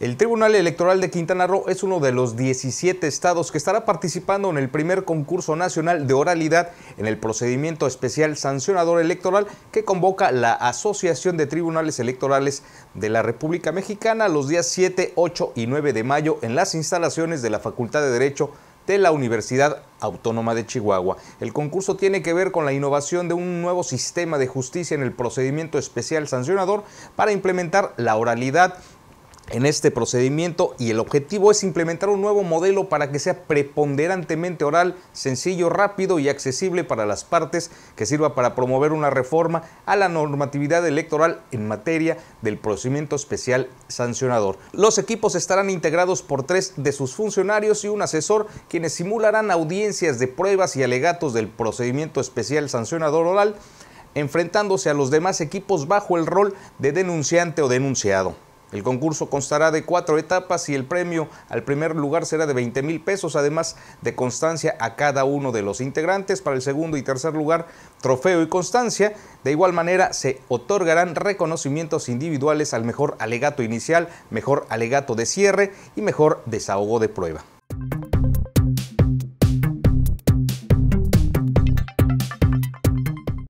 El Tribunal Electoral de Quintana Roo es uno de los 17 estados que estará participando en el primer concurso nacional de oralidad en el procedimiento especial sancionador electoral que convoca la Asociación de Tribunales Electorales de la República Mexicana los días 7, 8 y 9 de mayo en las instalaciones de la Facultad de Derecho de la Universidad Autónoma de Chihuahua. El concurso tiene que ver con la innovación de un nuevo sistema de justicia en el procedimiento especial sancionador para implementar la oralidad en este procedimiento y el objetivo es implementar un nuevo modelo para que sea preponderantemente oral, sencillo, rápido y accesible para las partes, que sirva para promover una reforma a la normatividad electoral en materia del procedimiento especial sancionador. Los equipos estarán integrados por tres de sus funcionarios y un asesor, quienes simularán audiencias de pruebas y alegatos del procedimiento especial sancionador oral, enfrentándose a los demás equipos bajo el rol de denunciante o denunciado. El concurso constará de cuatro etapas y el premio al primer lugar será de 20 mil pesos, además de constancia a cada uno de los integrantes. Para el segundo y tercer lugar, trofeo y constancia. De igual manera, se otorgarán reconocimientos individuales al mejor alegato inicial, mejor alegato de cierre y mejor desahogo de prueba.